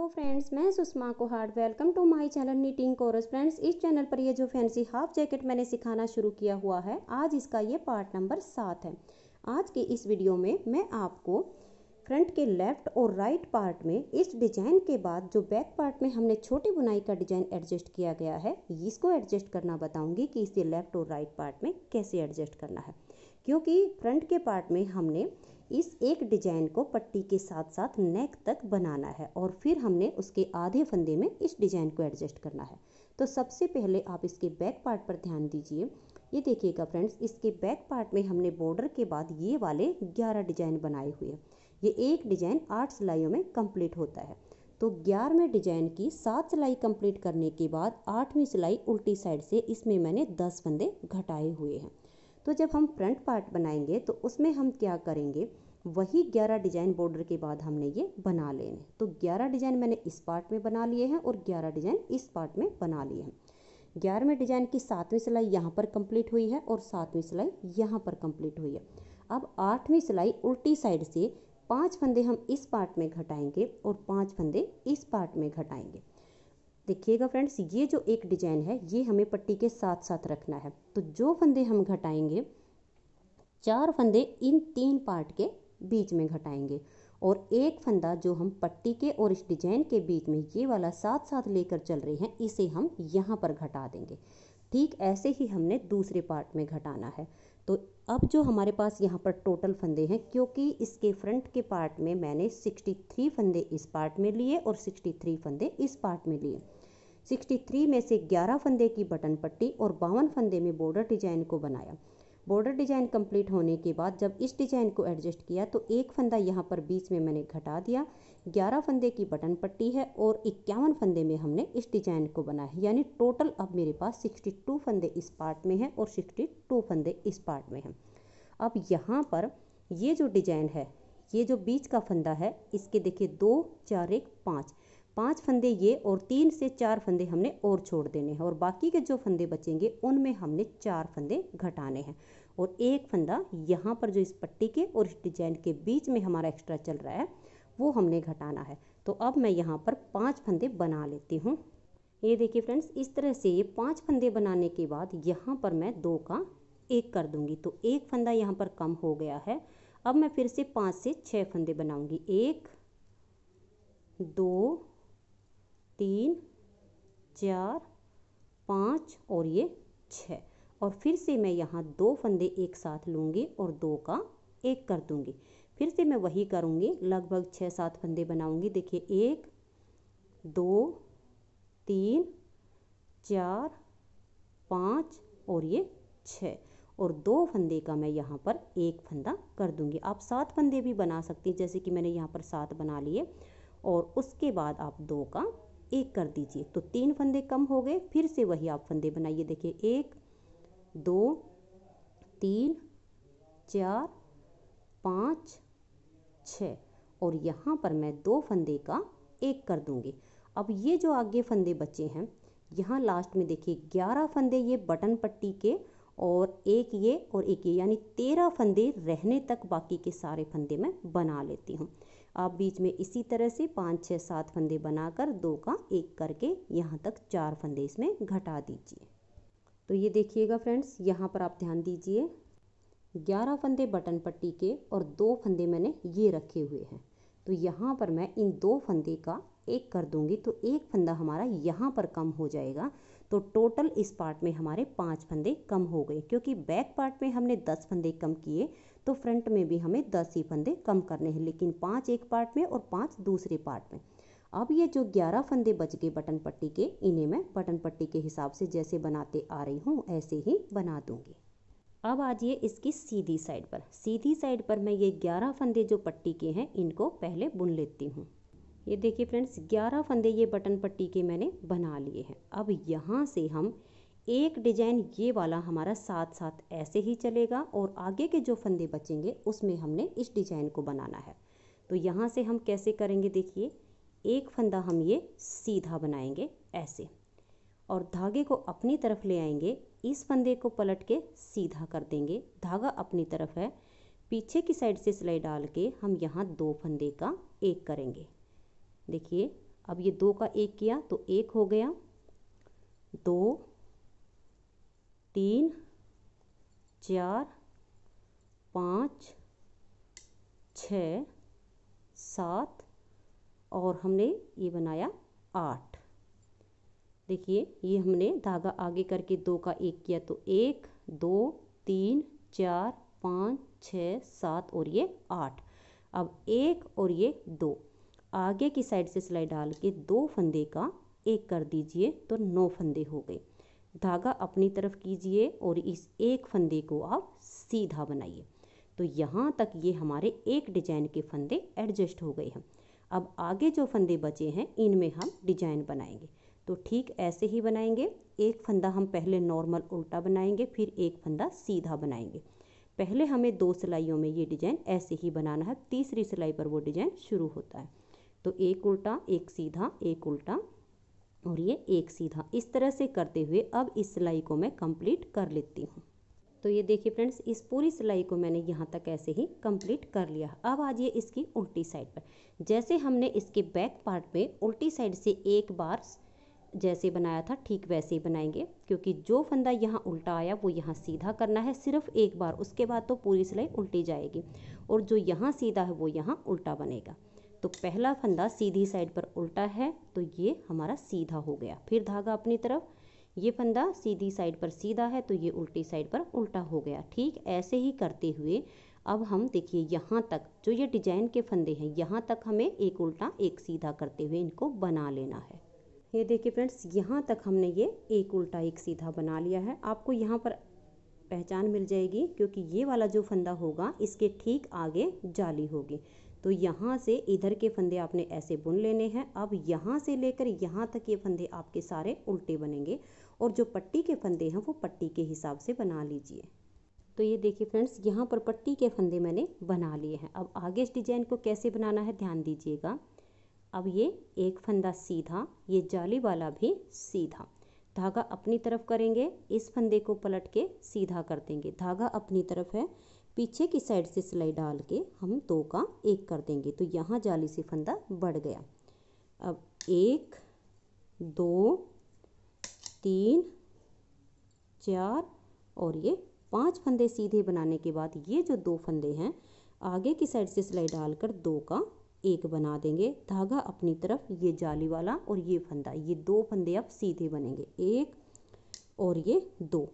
तो फ्रेंड्स मैं सुषमा को hard welcome to my channel knitting course friends इस चैनल पर ये जो फैंसी हाफ जैकेट मैंने सिखाना शुरू किया हुआ है आज इसका ये पार्ट नंबर सात है आज के इस वीडियो में मैं आपको फ्रंट के लेफ्ट और राइट पार्ट में इस डिजाइन के बाद जो बैक पार्ट में हमने छोटी बुनाई का डिजाइन एडजस्ट किया गया है इसको एडजस्ट करना बताऊंगी कि इसे लेफ्ट और राइट पार्ट में कैसे एडजस्ट करना है क्योंकि फ्रंट के पार्ट में हमने इस एक डिजाइन को पट्टी के साथ साथ नेक तक बनाना है और फिर हमने उसके आधे फंदे में इस डिजाइन को एडजस्ट करना है तो सबसे पहले आप इसके बैक पार्ट पर ध्यान दीजिए ये देखिएगा फ्रेंड्स इसके बैक पार्ट में हमने बॉर्डर के बाद ये वाले ग्यारह डिजाइन बनाए हुए हैं ये एक डिजाइन आठ सिलाइयों में कंप्लीट होता है तो ग्यारहवें डिजाइन की सात सिलाई कंप्लीट करने के बाद आठवीं सिलाई उल्टी साइड से इसमें मैंने दस फंदे घटाए हुए हैं तो जब हम फ्रंट पार्ट बनाएंगे तो उसमें हम क्या करेंगे वही 11 डिजाइन बॉर्डर के बाद हमने ये बना लेने तो 11 डिजाइन मैंने इस पार्ट में बना लिए हैं और 11 डिजाइन इस पार्ट में बना लिए हैं ग्यारहवें डिजाइन की सातवीं सिलाई यहाँ पर कंप्लीट हुई है और सातवीं सिलाई यहाँ पर कंप्लीट हुई है अब आठवीं सिलाई उल्टी साइड से पांच फंदे हम इस पार्ट में घटाएंगे और पांच फंदे इस पार्ट में घटाएंगे देखिएगा फ्रेंड्स ये जो एक डिजाइन है ये हमें पट्टी के साथ साथ रखना है तो जो फंदे हम घटाएंगे चार फंदे इन तीन पार्ट के बीच में घटाएंगे और एक फंदा जो हम पट्टी के और इस डिजाइन के बीच में ये वाला साथ साथ लेकर चल रहे हैं इसे हम यहाँ पर घटा देंगे ठीक ऐसे ही हमने दूसरे पार्ट में घटाना है तो अब जो हमारे पास यहाँ पर टोटल फंदे हैं क्योंकि इसके फ्रंट के पार्ट में मैंने 63 फंदे इस पार्ट में लिए और 63 फंदे इस पार्ट में लिए 63 में से 11 फंदे की बटन पट्टी और बावन फंदे में बॉर्डर डिजाइन को बनाया बॉर्डर डिजाइन कंप्लीट होने के बाद जब इस डिजाइन को एडजस्ट किया तो एक फंदा यहाँ पर बीच में मैंने घटा दिया 11 फंदे की बटन पट्टी है और इक्यावन फंदे में हमने इस डिजाइन को बनाया है यानी टोटल अब मेरे पास 62 फंदे इस पार्ट में हैं और 62 फंदे इस पार्ट में हैं अब यहाँ पर ये जो डिजाइन है ये जो बीच का फंदा है इसके देखिए दो चार एक पाँच पांच फंदे ये और तीन से चार फंदे हमने और छोड़ देने हैं और बाकी के जो फंदे बचेंगे उनमें हमने चार फंदे घटाने हैं और एक फंदा यहाँ पर जो इस पट्टी के और इस डिजाइन के बीच में हमारा एक्स्ट्रा चल रहा है वो हमने घटाना है तो अब मैं यहाँ पर पाँच फंदे बना लेती हूँ ये देखिए फ्रेंड्स इस तरह से ये पाँच फंदे बनाने के बाद यहाँ पर मैं दो का एक कर दूँगी तो एक फंदा यहाँ पर कम हो गया है अब मैं फिर से पाँच से छः फंदे बनाऊंगी एक दो तीन चार पाँच और ये छः और फिर से मैं यहाँ दो फंदे एक साथ लूँगी और दो का एक कर दूँगी फिर से मैं वही करूँगी लगभग छः सात फंदे बनाऊँगी देखिए एक दो तीन चार पाँच और ये छः और दो फंदे का मैं यहाँ पर एक फंदा कर दूँगी आप सात फंदे भी बना सकती हैं जैसे कि मैंने यहाँ पर सात बना लिए और उसके बाद आप दो का एक कर दीजिए तो तीन फंदे कम हो गए फिर से वही आप फंदे बनाइए देखिए एक दो तीन चार पाँच छ और यहाँ पर मैं दो फंदे का एक कर दूंगी अब ये जो आगे फंदे बचे हैं यहाँ लास्ट में देखिए ग्यारह फंदे ये बटन पट्टी के और एक ये और एक ये यानी तेरह फंदे रहने तक बाकी के सारे फंदे मैं बना लेती हूँ आप बीच में इसी तरह से पाँच छः सात फंदे बनाकर दो का एक करके यहाँ तक चार फंदे इसमें घटा दीजिए तो ये देखिएगा फ्रेंड्स यहाँ पर आप ध्यान दीजिए ग्यारह फंदे बटन पट्टी के और दो फंदे मैंने ये रखे हुए हैं तो यहाँ पर मैं इन दो फंदे का एक कर दूंगी तो एक फंदा हमारा यहाँ पर कम हो जाएगा तो टोटल इस पार्ट में हमारे पाँच फंदे कम हो गए क्योंकि बैक पार्ट में हमने दस फंदे कम किए तो फ्रंट में भी हमें दस ही फंदे कम करने हैं लेकिन पाँच एक पार्ट में और पाँच दूसरे पार्ट में अब ये जो ग्यारह फंदे बच गए बटन पट्टी के इन्हें मैं बटन पट्टी के हिसाब से जैसे बनाते आ रही हूँ ऐसे ही बना दूँगी अब आ जाइए इसकी सीधी साइड पर सीधी साइड पर मैं ये ग्यारह फंदे जो पट्टी के हैं इनको पहले बुन लेती हूँ ये देखिए फ्रेंड्स ग्यारह फंदे ये बटन पट्टी के मैंने बना लिए हैं अब यहाँ से हम एक डिजाइन ये वाला हमारा साथ साथ ऐसे ही चलेगा और आगे के जो फंदे बचेंगे उसमें हमने इस डिजाइन को बनाना है तो यहाँ से हम कैसे करेंगे देखिए एक फंदा हम ये सीधा बनाएंगे ऐसे और धागे को अपनी तरफ ले आएंगे इस फंदे को पलट के सीधा कर देंगे धागा अपनी तरफ है पीछे की साइड से सिलाई डाल के हम यहाँ दो फंदे का एक करेंगे देखिए अब ये दो का एक किया तो एक हो गया दो तीन चार पाँच छ सात और हमने ये बनाया आठ देखिए ये हमने धागा आगे करके दो का एक किया तो एक दो तीन चार पाँच छ सात और ये आठ अब एक और ये दो आगे की साइड से सिलाई डाल के दो फंदे का एक कर दीजिए तो नौ फंदे हो गए धागा अपनी तरफ कीजिए और इस एक फंदे को आप सीधा बनाइए तो यहाँ तक ये हमारे एक डिजाइन के फंदे एडजस्ट हो गए हैं अब आगे जो फंदे बचे हैं इनमें हम डिजाइन बनाएंगे तो ठीक ऐसे ही बनाएंगे एक फंदा हम पहले नॉर्मल उल्टा बनाएंगे फिर एक फंदा सीधा बनाएंगे पहले हमें दो सिलाइयों में ये डिजाइन ऐसे ही बनाना है तीसरी सिलाई पर वो डिजाइन शुरू होता है तो एक उल्टा एक सीधा एक उल्टा और ये एक सीधा इस तरह से करते हुए अब इस सिलाई को मैं कंप्लीट कर लेती हूँ तो ये देखिए फ्रेंड्स इस पूरी सिलाई को मैंने यहाँ तक ऐसे ही कंप्लीट कर लिया अब आ जाइए इसकी उल्टी साइड पर जैसे हमने इसके बैक पार्ट में उल्टी साइड से एक बार जैसे बनाया था ठीक वैसे ही बनाएंगे क्योंकि जो फंदा यहाँ उल्टा आया वो यहाँ सीधा करना है सिर्फ एक बार उसके बाद तो पूरी सिलाई उल्टी जाएगी और जो यहाँ सीधा है वो यहाँ उल्टा बनेगा तो पहला फंदा सीधी साइड पर उल्टा है तो ये हमारा सीधा हो गया फिर धागा अपनी तरफ ये फंदा सीधी साइड पर सीधा है तो ये उल्टी साइड पर उल्टा हो गया ठीक ऐसे ही करते हुए अब हम देखिए यहाँ तक जो ये डिजाइन के फंदे हैं यहाँ तक हमें एक उल्टा एक सीधा करते हुए इनको बना लेना है ये देखिए फ्रेंड्स यहाँ तक हमने ये एक उल्टा एक सीधा बना लिया है आपको यहाँ पर पहचान मिल जाएगी क्योंकि ये वाला जो फंदा होगा इसके ठीक आगे जाली होगी तो यहाँ से इधर के फंदे आपने ऐसे बुन लेने हैं अब यहाँ से लेकर यहाँ तक ये फंदे आपके सारे उल्टे बनेंगे और जो पट्टी के फंदे हैं वो पट्टी के हिसाब से बना लीजिए तो ये देखिए फ्रेंड्स यहाँ पर पट्टी के फंदे मैंने बना लिए हैं अब आगे इस डिजाइन को कैसे बनाना है ध्यान दीजिएगा अब ये एक फंदा सीधा ये जाली वाला भी सीधा धागा अपनी तरफ करेंगे इस फंदे को पलट के सीधा कर देंगे धागा अपनी तरफ है पीछे की साइड से सिलाई डाल के हम दो का एक कर देंगे तो यहाँ जाली से फंदा बढ़ गया अब एक दो तीन चार और ये पांच फंदे सीधे बनाने के बाद ये जो दो फंदे हैं आगे की साइड से सिलाई डालकर दो का एक बना देंगे धागा अपनी तरफ ये जाली वाला और ये फंदा ये दो फंदे अब सीधे बनेंगे एक और ये दो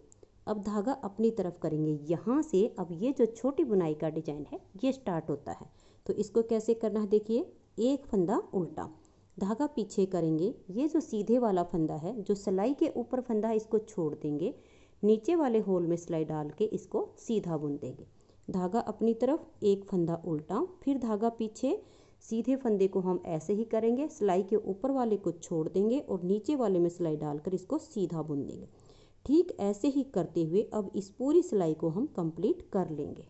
अब धागा अपनी तरफ करेंगे यहाँ से अब ये जो छोटी बुनाई का डिजाइन है ये स्टार्ट होता है तो इसको कैसे करना है देखिए एक फंदा उल्टा धागा पीछे करेंगे ये जो सीधे वाला फंदा है जो सिलाई के ऊपर फंदा है इसको छोड़ देंगे नीचे वाले होल में सिलाई डाल के इसको सीधा बुन देंगे धागा अपनी तरफ एक फंदा उल्टा फिर धागा पीछे सीधे फंदे को हम ऐसे ही करेंगे सिलाई के ऊपर वाले को छोड़ देंगे और नीचे वाले में सिलाई डालकर इसको सीधा बुन देंगे ठीक ऐसे ही करते हुए अब इस पूरी सिलाई को हम कंप्लीट कर लेंगे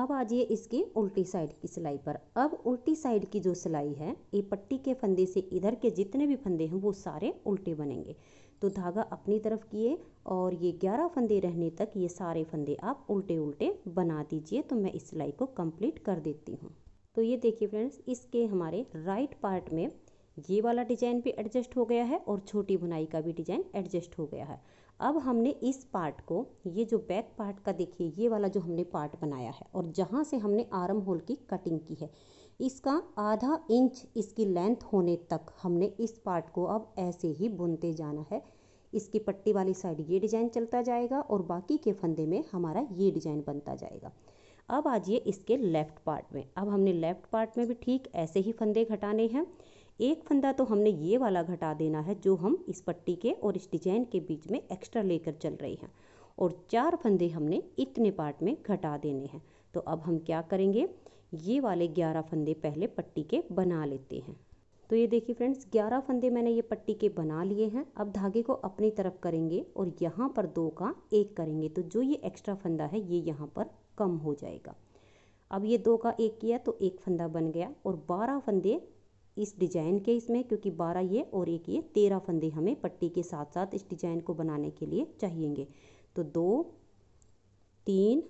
अब आ जाइए इसके उल्टी साइड की सिलाई पर अब उल्टी साइड की जो सिलाई है ये पट्टी के फंदे से इधर के जितने भी फंदे हैं वो सारे उल्टे बनेंगे तो धागा अपनी तरफ किए और ये ग्यारह फंदे रहने तक ये सारे फंदे आप उल्टे उल्टे बना दीजिए तो मैं इस सिलाई को कंप्लीट कर देती हूँ तो ये देखिए फ्रेंड्स इसके हमारे राइट पार्ट में ये वाला डिजाइन भी एडजस्ट हो गया है और छोटी बुनाई का भी डिजाइन एडजस्ट हो गया है अब हमने इस पार्ट को ये जो बैक पार्ट का देखिए ये वाला जो हमने पार्ट बनाया है और जहाँ से हमने आर्म होल की कटिंग की है इसका आधा इंच इसकी लेंथ होने तक हमने इस पार्ट को अब ऐसे ही बुनते जाना है इसकी पट्टी वाली साइड ये डिज़ाइन चलता जाएगा और बाकी के फंदे में हमारा ये डिज़ाइन बनता जाएगा अब आ जाइए इसके लेफ़्ट पार्ट में अब हमने लेफ़्ट पार्ट में भी ठीक ऐसे ही फंदे घटाने हैं एक फंदा तो हमने ये वाला घटा देना है जो हम इस पट्टी के और इस डिजाइन के बीच में एक्स्ट्रा लेकर चल रहे हैं और चार फंदे हमने इतने पार्ट में घटा देने हैं तो अब हम क्या करेंगे ये वाले ग्यारह फंदे पहले पट्टी के बना लेते हैं तो ये देखिए फ्रेंड्स ग्यारह फंदे मैंने ये पट्टी के बना लिए हैं अब धागे को अपनी तरफ करेंगे और यहाँ पर दो का एक करेंगे तो जो ये एक्स्ट्रा फंदा है ये यहाँ पर कम हो जाएगा अब ये दो का एक किया तो एक फंदा बन गया और बारह फंदे इस डिजाइन के इसमें क्योंकि बारह ये और एक ये तेरह फंदे हमें पट्टी के साथ साथ इस डिजाइन को बनाने के लिए चाहिएंगे तो दो तीन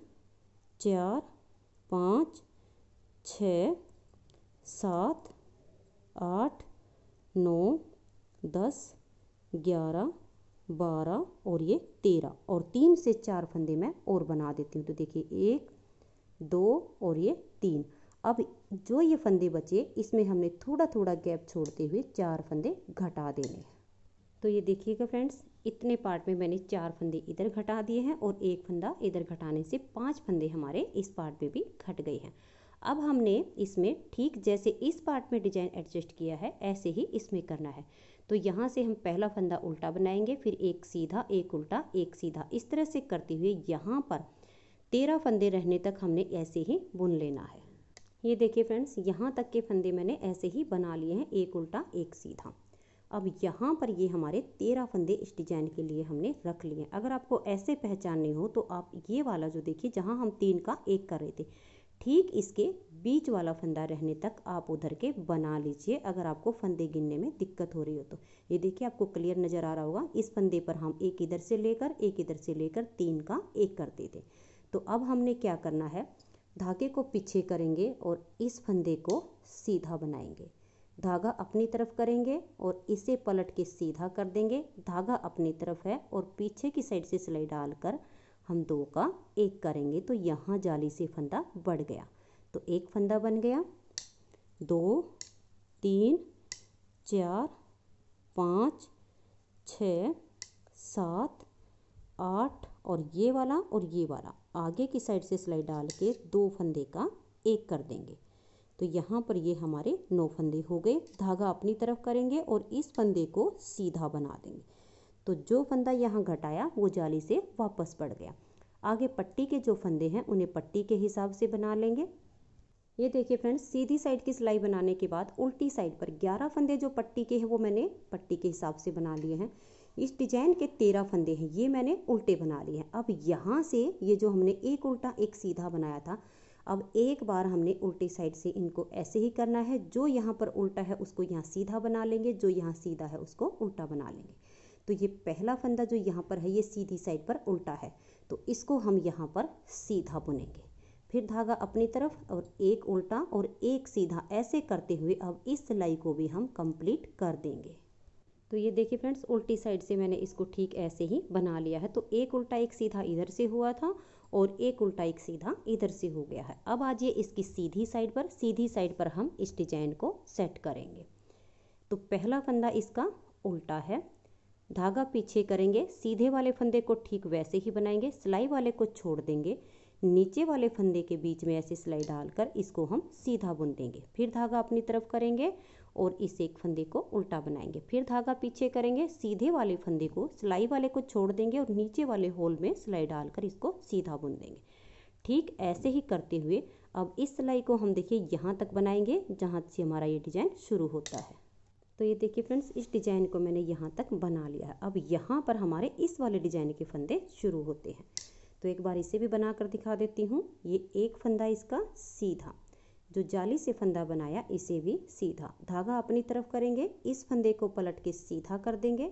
चार पाँच छ सात आठ नौ दस ग्यारह बारह और ये तेरह और तीन से चार फंदे मैं और बना देती हूँ तो देखिए एक दो और ये तीन अब जो ये फंदे बचे इसमें हमने थोड़ा थोड़ा गैप छोड़ते हुए चार फंदे घटा देने हैं तो ये देखिएगा फ्रेंड्स इतने पार्ट में मैंने चार फंदे इधर घटा दिए हैं और एक फंदा इधर घटाने से पांच फंदे हमारे इस पार्ट में भी घट गए हैं अब हमने इसमें ठीक जैसे इस पार्ट में डिजाइन एडजस्ट किया है ऐसे ही इसमें करना है तो यहाँ से हम पहला फंदा उल्टा बनाएंगे फिर एक सीधा एक उल्टा एक सीधा इस तरह से करते हुए यहाँ पर तेरह फंदे रहने तक हमने ऐसे ही बुन लेना है ये देखिए फ्रेंड्स यहाँ तक के फंदे मैंने ऐसे ही बना लिए हैं एक उल्टा एक सीधा अब यहाँ पर ये हमारे तेरह फंदे इस डिजाइन के लिए हमने रख लिए अगर आपको ऐसे पहचानने हो तो आप ये वाला जो देखिए जहाँ हम तीन का एक कर रहे थे ठीक इसके बीच वाला फंदा रहने तक आप उधर के बना लीजिए अगर आपको फंदे गिनने में दिक्कत हो रही हो तो ये देखिए आपको क्लियर नज़र आ रहा होगा इस फंदे पर हम एक इधर से लेकर एक इधर से लेकर तीन का एक करते थे तो अब हमने क्या करना है धागे को पीछे करेंगे और इस फंदे को सीधा बनाएंगे धागा अपनी तरफ करेंगे और इसे पलट के सीधा कर देंगे धागा अपनी तरफ है और पीछे की साइड से सिलाई डालकर हम दो का एक करेंगे तो यहाँ जाली से फंदा बढ़ गया तो एक फंदा बन गया दो तीन चार पाँच छ सात आठ और ये वाला और ये वाला आगे की साइड से सिलाई डाल के दो फंदे का एक कर देंगे तो यहाँ पर ये हमारे नौ फंदे हो गए धागा अपनी तरफ करेंगे और इस फंदे को सीधा बना देंगे तो जो फंदा यहाँ घटाया वो जाली से वापस पड़ गया आगे पट्टी के जो फंदे हैं उन्हें पट्टी के हिसाब से बना लेंगे ये देखिए फ्रेंड्स सीधी साइड की सिलाई बनाने के बाद उल्टी साइड पर 11 फंदे जो पट्टी के हैं वो मैंने पट्टी के हिसाब से बना लिए हैं इस डिजाइन के तेरह फंदे हैं ये मैंने उल्टे बना लिए हैं अब यहाँ से ये जो हमने एक उल्टा एक सीधा बनाया था अब एक बार हमने उल्टी साइड से इनको ऐसे ही करना है जो यहाँ पर उल्टा है उसको यहाँ सीधा बना लेंगे जो यहाँ सीधा है उसको उल्टा बना लेंगे तो ये पहला फंदा जो यहाँ पर है ये सीधी साइड पर उल्टा है तो इसको हम यहाँ पर सीधा बुनेंगे फिर धागा अपनी तरफ और एक उल्टा और एक सीधा ऐसे करते हुए अब इस सिलाई को भी हम कंप्लीट कर देंगे तो ये देखिए फ्रेंड्स उल्टी साइड से मैंने इसको ठीक ऐसे ही बना लिया है तो एक उल्टा एक सीधा इधर से हुआ था और एक उल्टा एक सीधा इधर से हो गया है अब आज ये इसकी सीधी साइड पर सीधी साइड पर हम इस डिजाइन को सेट करेंगे तो पहला फंदा इसका उल्टा है धागा पीछे करेंगे सीधे वाले फंदे को ठीक वैसे ही बनाएंगे सिलाई वाले को छोड़ देंगे नीचे वाले फंदे के बीच में ऐसे सिलाई डालकर इसको हम सीधा बुन देंगे फिर धागा अपनी तरफ करेंगे और इस एक फंदे को उल्टा बनाएंगे फिर धागा पीछे करेंगे सीधे वाले फंदे को सिलाई वाले को छोड़ देंगे और नीचे वाले होल में सिलाई डालकर इसको सीधा बुन देंगे ठीक ऐसे ही करते हुए अब इस सिलाई को हम देखिए यहाँ तक बनाएंगे जहाँ से हमारा ये डिज़ाइन शुरू होता है तो ये देखिए फ्रेंड्स इस डिज़ाइन को मैंने यहाँ तक बना लिया है अब यहाँ पर हमारे इस वाले डिज़ाइन के फंदे शुरू होते हैं तो एक बार इसे भी बना कर दिखा देती हूँ ये एक फंदा इसका सीधा जो जाली से फंदा बनाया इसे भी सीधा धागा अपनी तरफ करेंगे इस फंदे को पलट के सीधा कर देंगे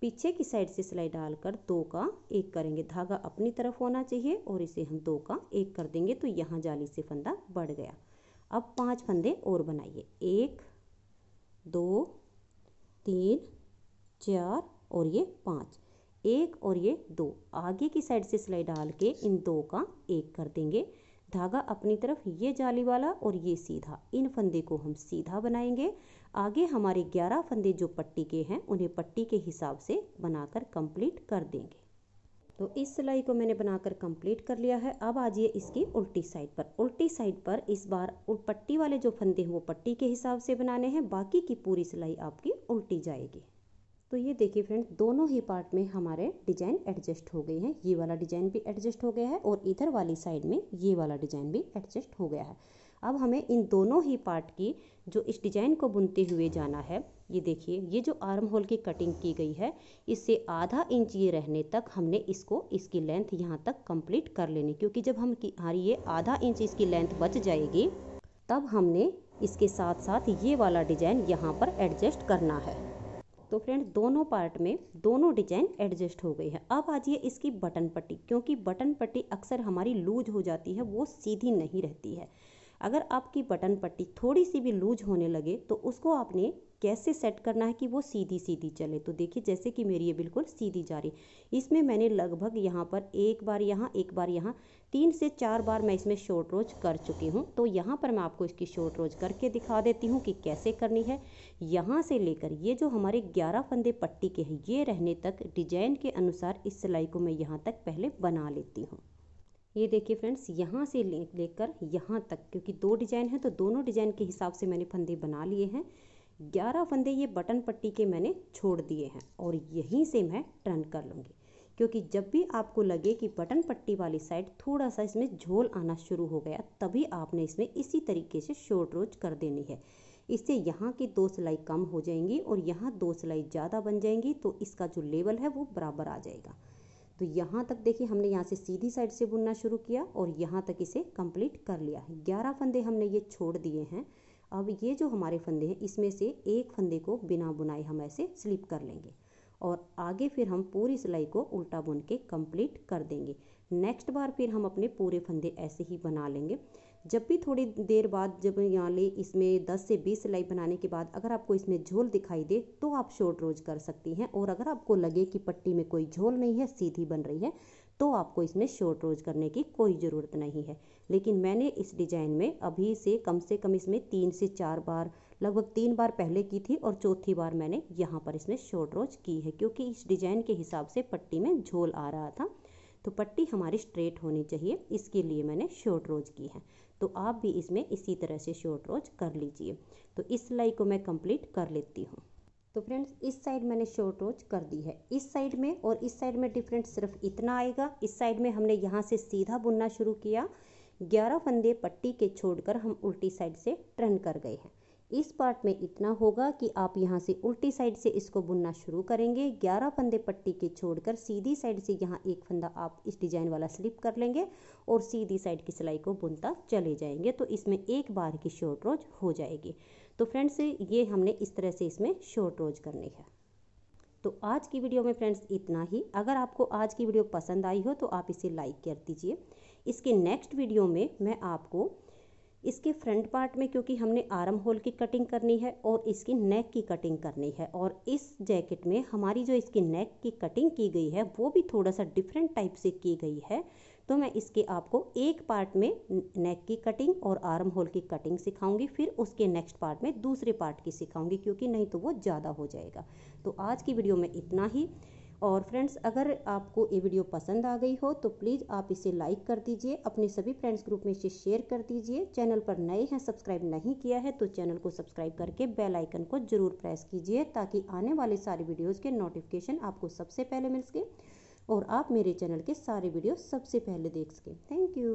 पीछे की साइड से सिलाई डालकर दो का एक करेंगे धागा अपनी तरफ होना चाहिए और इसे हम दो का एक कर देंगे तो यहाँ जाली से फंदा बढ़ गया अब पांच फंदे और बनाइए एक दो तीन चार और ये पाँच एक और ये दो आगे की साइड से सिलाई डाल के इन दो का एक कर देंगे धागा अपनी तरफ ये जाली वाला और ये सीधा इन फंदे को हम सीधा बनाएंगे आगे हमारे 11 फंदे जो पट्टी के हैं उन्हें पट्टी के हिसाब से बनाकर कंप्लीट कर देंगे तो इस सिलाई को मैंने बनाकर कंप्लीट कर लिया है अब आ जाइए इसकी उल्टी साइड पर उल्टी साइड पर इस बार पट्टी वाले जो फंदे हैं वो पट्टी के हिसाब से बनाने हैं बाकी की पूरी सिलाई आपकी उल्टी जाएगी तो ये देखिए फ्रेंड्स दोनों ही पार्ट में हमारे डिजाइन एडजस्ट हो गई हैं ये वाला डिजाइन भी एडजस्ट हो गया है और इधर वाली साइड में ये वाला डिजाइन भी एडजस्ट हो गया है अब हमें इन दोनों ही पार्ट की जो इस डिजाइन को बुनते हुए जाना है ये देखिए ये जो आर्म होल की कटिंग की गई है इससे आधा इंच ये रहने तक हमने इसको इसकी लेंथ यहाँ तक कंप्लीट कर लेनी क्योंकि जब हम हमारी ये आधा इंच इसकी लेंथ बच जाएगी तब हमने इसके साथ साथ ये वाला डिजाइन यहाँ पर एडजस्ट करना है तो फ्रेंड दोनों पार्ट में दोनों डिजाइन एडजस्ट हो गई है अब आ जाइए इसकी बटन पट्टी क्योंकि बटन पट्टी अक्सर हमारी लूज हो जाती है वो सीधी नहीं रहती है अगर आपकी बटन पट्टी थोड़ी सी भी लूज होने लगे तो उसको आपने कैसे सेट करना है कि वो सीधी सीधी चले तो देखिए जैसे कि मेरी ये बिल्कुल सीधी जा रही इसमें मैंने लगभग यहाँ पर एक बार यहाँ एक बार यहाँ तीन से चार बार मैं इसमें शॉर्ट रोज कर चुकी हूँ तो यहाँ पर मैं आपको इसकी शॉर्ट रोज करके दिखा देती हूँ कि कैसे करनी है यहाँ से लेकर ये जो हमारे ग्यारह फंदे पट्टी के हैं ये रहने तक डिजाइन के अनुसार इस सिलाई को मैं यहाँ तक पहले बना लेती हूँ ये देखिए फ्रेंड्स यहाँ से लेकर यहाँ तक क्योंकि दो डिजाइन है तो दोनों डिजाइन के हिसाब से मैंने फंदे बना लिए हैं ग्यारह फंदे ये बटन पट्टी के मैंने छोड़ दिए हैं और यहीं से मैं टर्न कर लूँगी क्योंकि जब भी आपको लगे कि बटन पट्टी वाली साइड थोड़ा सा इसमें झोल आना शुरू हो गया तभी आपने इसमें इसी तरीके से शॉर्ट रोज कर देनी है इससे यहाँ की दो सिलाई कम हो जाएंगी और यहाँ दो सिलाई ज़्यादा बन जाएंगी तो इसका जो लेवल है वो बराबर आ जाएगा तो यहाँ तक देखिए हमने यहाँ से सीधी साइड से बुनना शुरू किया और यहाँ तक इसे कंप्लीट कर लिया है ग्यारह फंदे हमने ये छोड़ दिए हैं अब ये जो हमारे फंदे हैं इसमें से एक फंदे को बिना बुनाए हम ऐसे स्लिप कर लेंगे और आगे फिर हम पूरी सिलाई को उल्टा बुन के कंप्लीट कर देंगे नेक्स्ट बार फिर हम अपने पूरे फंदे ऐसे ही बना लेंगे जब भी थोड़ी देर बाद जब यहाँ ले इसमें 10 से 20 सिलाई बनाने के बाद अगर आपको इसमें झोल दिखाई दे तो आप शॉर्ट रोज कर सकती हैं और अगर आपको लगे कि पट्टी में कोई झोल नहीं है सीधी बन रही है तो आपको इसमें शॉर्ट रोज करने की कोई ज़रूरत नहीं है लेकिन मैंने इस डिजाइन में अभी से कम से कम इसमें तीन से चार बार लगभग तीन बार पहले की थी और चौथी बार मैंने यहाँ पर इसमें शॉर्ट रोज की है क्योंकि इस डिजाइन के हिसाब से पट्टी में झोल आ रहा था तो पट्टी हमारी स्ट्रेट होनी चाहिए इसके लिए मैंने शॉर्ट रोज की है तो आप भी इसमें इसी तरह से शॉर्ट रोज कर लीजिए तो इस सिलाई को मैं कंप्लीट कर लेती हूँ तो फ्रेंड्स इस साइड मैंने शॉर्ट रोज कर दी है इस साइड में और इस साइड में डिफरेंस सिर्फ इतना आएगा इस साइड में हमने यहाँ से सीधा बुनना शुरू किया ग्यारह फंदे पट्टी के छोड़कर हम उल्टी साइड से टर्न कर गए हैं इस पार्ट में इतना होगा कि आप यहाँ से उल्टी साइड से इसको बुनना शुरू करेंगे ग्यारह फंदे पट्टी के छोड़कर सीधी साइड से यहाँ एक फंदा आप इस डिजाइन वाला स्लिप कर लेंगे और सीधी साइड की सिलाई को बुनता चले जाएंगे तो इसमें एक बार की शॉर्ट रोज हो जाएगी तो फ्रेंड्स ये हमने इस तरह से इसमें शॉर्ट रोज करनी है तो आज की वीडियो में फ्रेंड्स इतना ही अगर आपको आज की वीडियो पसंद आई हो तो आप इसे लाइक कर दीजिए इसके नेक्स्ट वीडियो में मैं आपको इसके फ्रंट पार्ट में क्योंकि हमने आर्म होल की कटिंग करनी है और इसकी नेक की कटिंग करनी है और इस जैकेट में हमारी जो इसकी नेक की कटिंग की गई है वो भी थोड़ा सा डिफरेंट टाइप से की गई है तो मैं इसके आपको एक पार्ट में नेक की कटिंग और आर्म होल की कटिंग सिखाऊंगी फिर उसके नेक्स्ट पार्ट में दूसरे पार्ट की सिखाऊंगी क्योंकि नहीं तो वो ज़्यादा हो जाएगा तो आज की वीडियो में इतना ही और फ्रेंड्स अगर आपको ये वीडियो पसंद आ गई हो तो प्लीज़ आप इसे लाइक कर दीजिए अपने सभी फ्रेंड्स ग्रुप में इसे शेयर कर दीजिए चैनल पर नए हैं सब्सक्राइब नहीं किया है तो चैनल को सब्सक्राइब करके बेल आइकन को ज़रूर प्रेस कीजिए ताकि आने वाले सारे वीडियोज़ के नोटिफिकेशन आपको सबसे पहले मिल सके और आप मेरे चैनल के सारे वीडियो सबसे पहले देख सकें थैंक यू